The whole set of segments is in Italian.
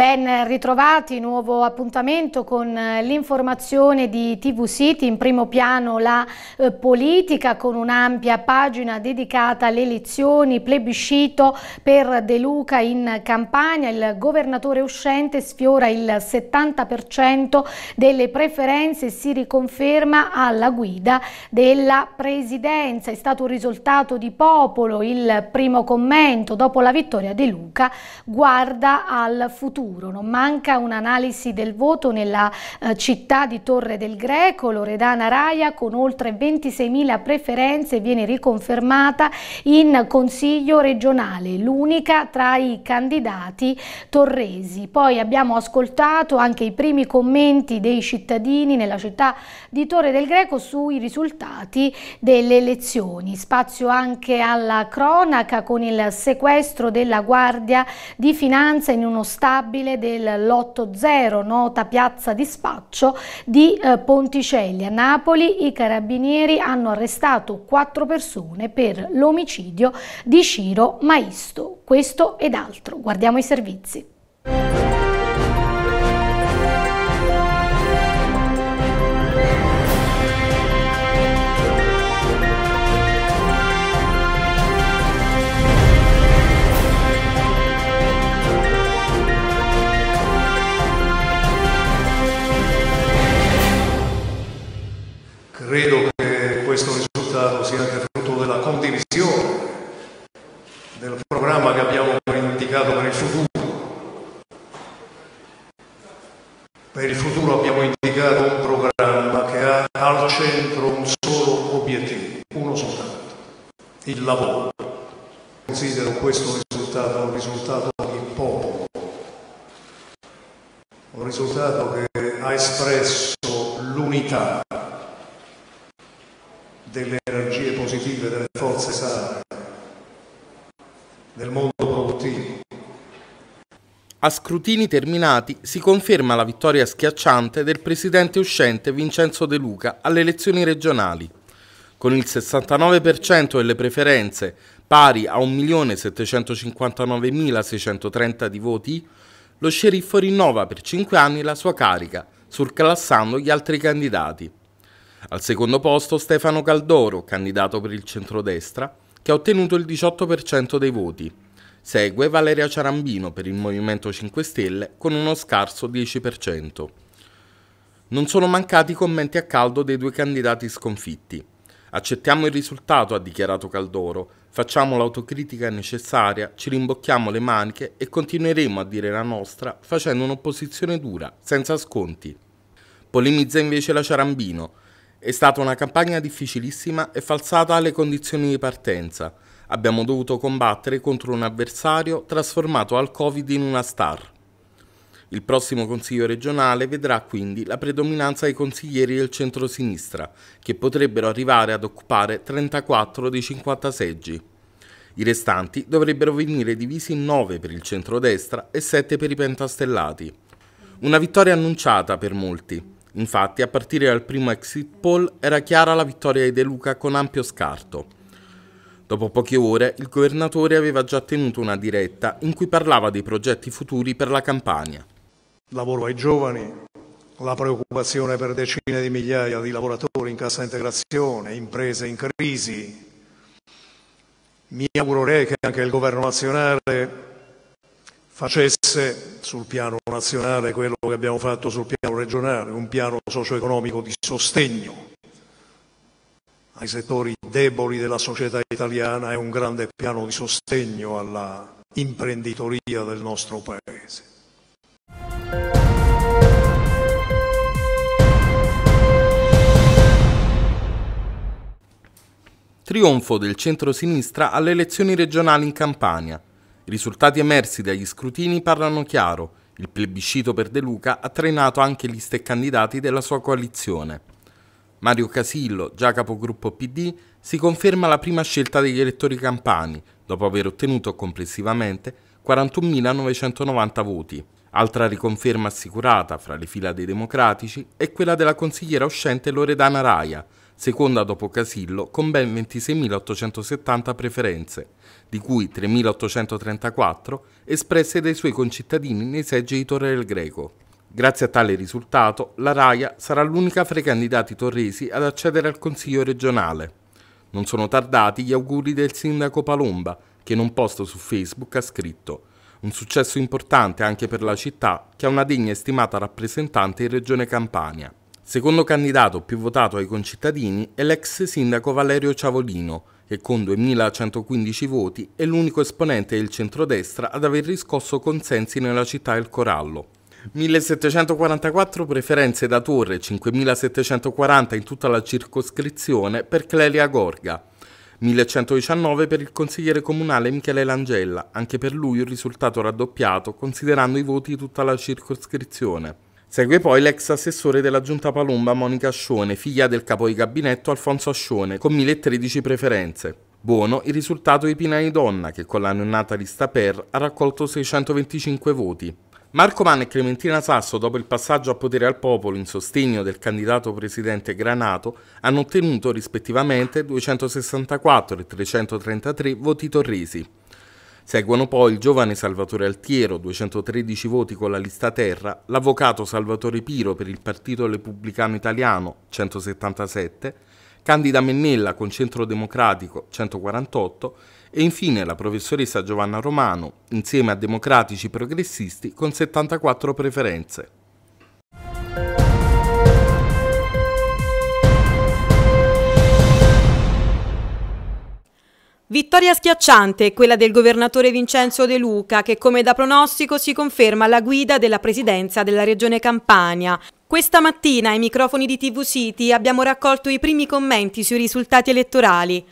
Ben ritrovati, nuovo appuntamento con eh, l'informazione di TV City, in primo piano la eh, politica con un'ampia pagina dedicata alle elezioni, plebiscito per De Luca in Campania, il governatore uscente sfiora il 70% delle preferenze e si riconferma alla guida della presidenza, è stato un risultato di popolo il primo commento dopo la vittoria De Luca, guarda al futuro futuro. Non manca un'analisi del voto nella eh, città di Torre del Greco, Loredana Raia con oltre 26.000 preferenze viene riconfermata in Consiglio regionale, l'unica tra i candidati torresi. Poi abbiamo ascoltato anche i primi commenti dei cittadini nella città di Torre del Greco sui risultati delle elezioni. Spazio anche alla cronaca con il sequestro della Guardia di Finanza in uno stabile immobile del lotto 0, nota piazza di spaccio di eh, Ponticelli. A Napoli i carabinieri hanno arrestato quattro persone per l'omicidio di Ciro Maisto. Questo ed altro. Guardiamo i servizi. lavoro. Considero questo risultato un risultato di popolo, un risultato che ha espresso l'unità delle energie positive delle forze sane del mondo produttivo. A scrutini terminati si conferma la vittoria schiacciante del presidente uscente Vincenzo De Luca alle elezioni regionali con il 69% delle preferenze pari a 1.759.630 di voti, lo sceriffo rinnova per 5 anni la sua carica, surclassando gli altri candidati. Al secondo posto Stefano Caldoro, candidato per il centrodestra, che ha ottenuto il 18% dei voti. Segue Valeria Ciarambino per il Movimento 5 Stelle con uno scarso 10%. Non sono mancati commenti a caldo dei due candidati sconfitti. Accettiamo il risultato, ha dichiarato Caldoro, facciamo l'autocritica necessaria, ci rimbocchiamo le maniche e continueremo a dire la nostra facendo un'opposizione dura, senza sconti. Polemizza invece la Ciarambino. È stata una campagna difficilissima e falsata alle condizioni di partenza. Abbiamo dovuto combattere contro un avversario trasformato al Covid in una star. Il prossimo Consiglio regionale vedrà quindi la predominanza dei consiglieri del centro-sinistra, che potrebbero arrivare ad occupare 34 dei 50 seggi. I restanti dovrebbero venire divisi in 9 per il centrodestra e 7 per i pentastellati. Una vittoria annunciata per molti. Infatti, a partire dal primo exit poll era chiara la vittoria di De Luca con ampio scarto. Dopo poche ore, il governatore aveva già tenuto una diretta in cui parlava dei progetti futuri per la Campania lavoro ai giovani, la preoccupazione per decine di migliaia di lavoratori in cassa integrazione, imprese in crisi. Mi augurerei che anche il governo nazionale facesse sul piano nazionale quello che abbiamo fatto sul piano regionale, un piano socio-economico di sostegno ai settori deboli della società italiana e un grande piano di sostegno all'imprenditoria del nostro Paese. Trionfo del centro-sinistra alle elezioni regionali in Campania. I risultati emersi dagli scrutini parlano chiaro. Il plebiscito per De Luca ha trainato anche liste e candidati della sua coalizione. Mario Casillo, già capogruppo PD, si conferma la prima scelta degli elettori campani, dopo aver ottenuto complessivamente 41.990 voti. Altra riconferma assicurata fra le fila dei democratici è quella della consigliera uscente Loredana Raia, seconda dopo Casillo con ben 26.870 preferenze, di cui 3.834 espresse dai suoi concittadini nei seggi di Torre del Greco. Grazie a tale risultato, la Raia sarà l'unica fra i candidati torresi ad accedere al Consiglio regionale. Non sono tardati gli auguri del sindaco Palomba, che in un post su Facebook ha scritto un successo importante anche per la città, che ha una degna e stimata rappresentante in Regione Campania. Secondo candidato più votato ai concittadini è l'ex sindaco Valerio Ciavolino, che con 2.115 voti è l'unico esponente del centrodestra ad aver riscosso consensi nella città del Corallo. 1.744 preferenze da Torre, 5.740 in tutta la circoscrizione per Clelia Gorga, 1119 per il consigliere comunale Michele Langella, anche per lui il risultato raddoppiato considerando i voti di tutta la circoscrizione. Segue poi l'ex assessore della giunta Palomba Monica Ascione, figlia del capo di gabinetto Alfonso Ascione, con 1013 preferenze. Buono il risultato di Pina Donna, che con la neonata lista per ha raccolto 625 voti. Marco Mann e Clementina Sasso, dopo il passaggio a potere al popolo in sostegno del candidato presidente Granato, hanno ottenuto rispettivamente 264 e 333 voti torresi. Seguono poi il giovane Salvatore Altiero, 213 voti con la lista Terra, l'avvocato Salvatore Piro per il Partito Repubblicano Italiano, 177, Candida Mennella con Centro Democratico, 148 e infine la professoressa Giovanna Romano, insieme a democratici progressisti con 74 preferenze. Vittoria schiacciante è quella del governatore Vincenzo De Luca che come da pronostico si conferma alla guida della presidenza della regione Campania. Questa mattina ai microfoni di TV City abbiamo raccolto i primi commenti sui risultati elettorali.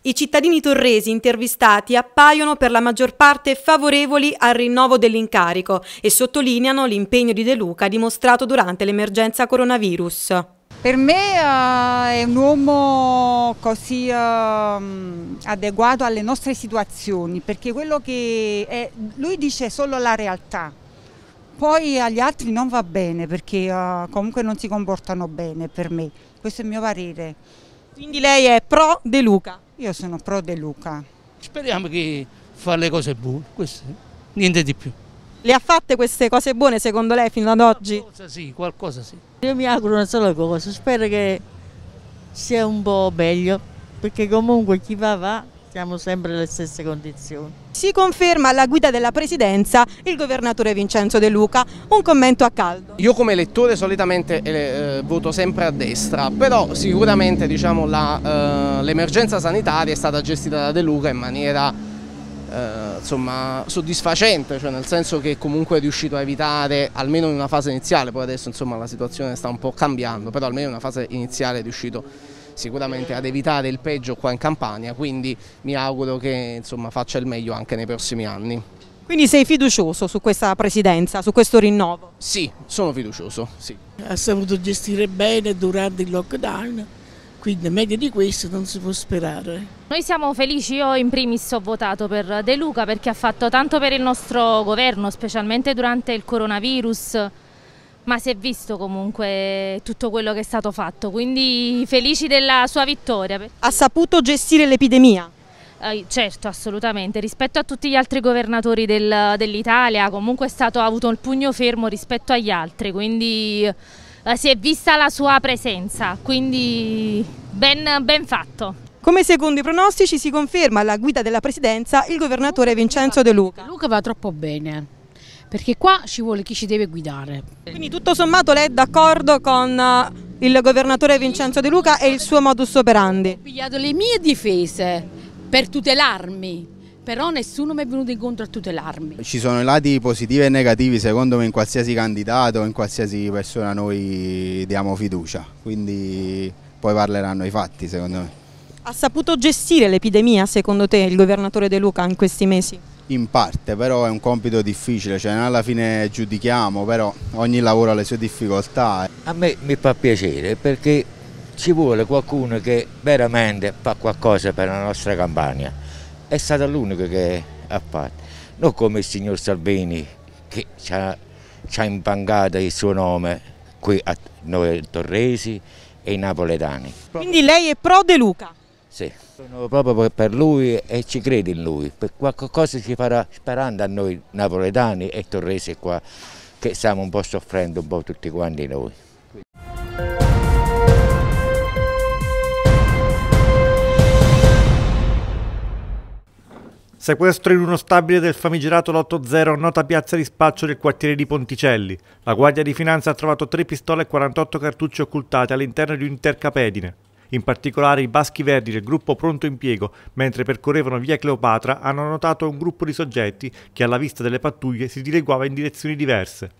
I cittadini torresi intervistati appaiono per la maggior parte favorevoli al rinnovo dell'incarico e sottolineano l'impegno di De Luca dimostrato durante l'emergenza coronavirus. Per me uh, è un uomo così uh, adeguato alle nostre situazioni, perché quello che è, lui dice solo la realtà, poi agli altri non va bene perché uh, comunque non si comportano bene per me, questo è il mio parere. Quindi lei è pro De Luca? Io sono pro De Luca. Speriamo che fa le cose buone, queste, niente di più. Le ha fatte queste cose buone secondo lei fino ad oggi? Qualcosa sì, qualcosa sì. Io mi auguro una sola cosa, spero che sia un po' meglio, perché comunque chi va va, siamo sempre nelle stesse condizioni. Si conferma alla guida della presidenza il governatore Vincenzo De Luca. Un commento a caldo. Io come elettore solitamente eh, voto sempre a destra, però sicuramente diciamo, eh, l'emergenza eh, sanitaria è stata gestita da De Luca in maniera eh, insomma, soddisfacente, cioè nel senso che comunque è riuscito a evitare, almeno in una fase iniziale, poi adesso insomma, la situazione sta un po' cambiando, però almeno in una fase iniziale è riuscito a sicuramente ad evitare il peggio qua in Campania, quindi mi auguro che insomma, faccia il meglio anche nei prossimi anni. Quindi sei fiducioso su questa presidenza, su questo rinnovo? Sì, sono fiducioso, sì. Ha saputo gestire bene durante il lockdown, quindi meglio di questo non si può sperare. Noi siamo felici, io in primis ho votato per De Luca perché ha fatto tanto per il nostro governo, specialmente durante il coronavirus, ma si è visto comunque tutto quello che è stato fatto, quindi felici della sua vittoria. Ha saputo gestire l'epidemia? Eh, certo, assolutamente. Rispetto a tutti gli altri governatori del, dell'Italia, comunque è stato, ha avuto il pugno fermo rispetto agli altri, quindi eh, si è vista la sua presenza, quindi ben, ben fatto. Come secondo i pronostici si conferma alla guida della presidenza il governatore Vincenzo De Luca. Luca va troppo bene, perché qua ci vuole chi ci deve guidare. Quindi tutto sommato lei è d'accordo con eh, il governatore Vincenzo De Luca e il suo modus operandi? Ho pigliato le mie difese per tutelarmi, però nessuno mi è venuto incontro a tutelarmi. Ci sono i lati positivi e negativi secondo me in qualsiasi candidato, in qualsiasi persona noi diamo fiducia, quindi poi parleranno i fatti secondo me. Ha saputo gestire l'epidemia secondo te il governatore De Luca in questi mesi? in parte, però è un compito difficile, cioè alla fine giudichiamo, però ogni lavoro ha le sue difficoltà. A me mi fa piacere perché ci vuole qualcuno che veramente fa qualcosa per la nostra campagna. È stato l'unico che ha fatto, non come il signor Salvini che ci ha, ci ha impangato il suo nome qui a noi torresi e i napoletani. Quindi lei è pro De Luca? Sì. Sono proprio per lui e ci credo in lui, per qualcosa ci farà sperando a noi napoletani e torresi qua che stiamo un po' soffrendo un po' tutti quanti noi. Sequestro in uno stabile del famigerato Lotto 0, nota piazza di spaccio del quartiere di Ponticelli. La Guardia di Finanza ha trovato tre pistole e 48 cartucce occultate all'interno di un intercapedine. In particolare i Baschi Verdi del gruppo Pronto Impiego, mentre percorrevano via Cleopatra, hanno notato un gruppo di soggetti che alla vista delle pattuglie si dileguava in direzioni diverse.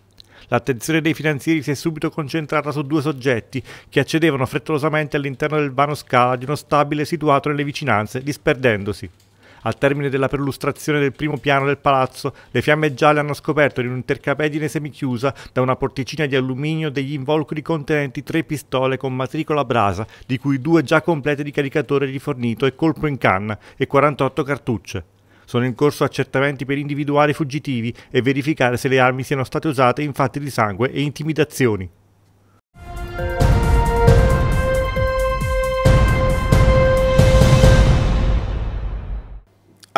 L'attenzione dei finanzieri si è subito concentrata su due soggetti che accedevano frettolosamente all'interno del vano scala di uno stabile situato nelle vicinanze, disperdendosi. Al termine della perlustrazione del primo piano del palazzo, le fiamme gialle hanno scoperto in un'intercapedine semichiusa da una porticina di alluminio degli involucri contenenti tre pistole con matricola brasa, di cui due già complete di caricatore rifornito e colpo in canna e 48 cartucce. Sono in corso accertamenti per individuare i fuggitivi e verificare se le armi siano state usate in fatti di sangue e intimidazioni.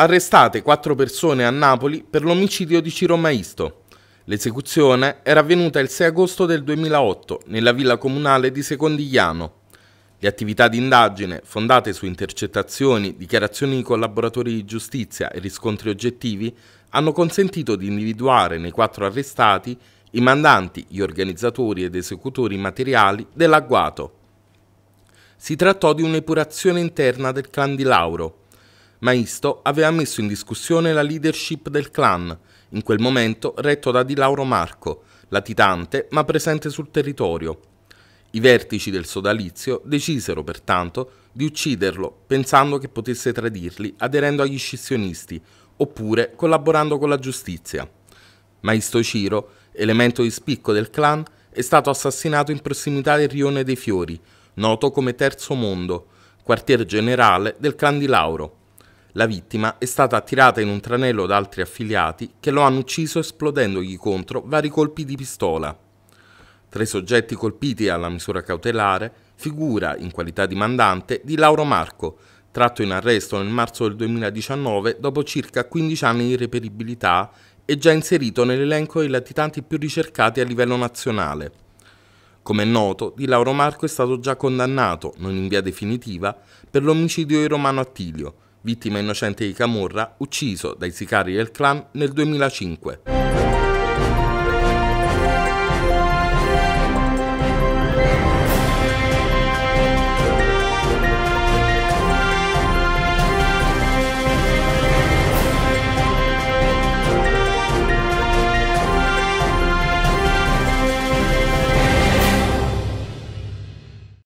Arrestate quattro persone a Napoli per l'omicidio di Ciro Maisto. L'esecuzione era avvenuta il 6 agosto del 2008 nella villa comunale di Secondigliano. Le attività di indagine, fondate su intercettazioni, dichiarazioni di collaboratori di giustizia e riscontri oggettivi, hanno consentito di individuare nei quattro arrestati i mandanti, gli organizzatori ed esecutori materiali dell'agguato. Si trattò di un'epurazione interna del clan di Lauro, Maisto aveva messo in discussione la leadership del clan, in quel momento retto da Di Lauro Marco, latitante ma presente sul territorio. I vertici del sodalizio decisero pertanto di ucciderlo, pensando che potesse tradirli aderendo agli scissionisti oppure collaborando con la giustizia. Maisto Ciro, elemento di spicco del clan, è stato assassinato in prossimità del Rione dei Fiori, noto come Terzo Mondo, quartier generale del clan di Lauro. La vittima è stata attirata in un tranello da altri affiliati che lo hanno ucciso esplodendogli contro vari colpi di pistola. Tra i soggetti colpiti alla misura cautelare figura, in qualità di mandante, di Lauro Marco, tratto in arresto nel marzo del 2019 dopo circa 15 anni di reperibilità e già inserito nell'elenco dei latitanti più ricercati a livello nazionale. Come è noto, Di Lauro Marco è stato già condannato, non in via definitiva, per l'omicidio di Romano Attilio, vittima innocente di Camorra, ucciso dai sicari del clan nel 2005.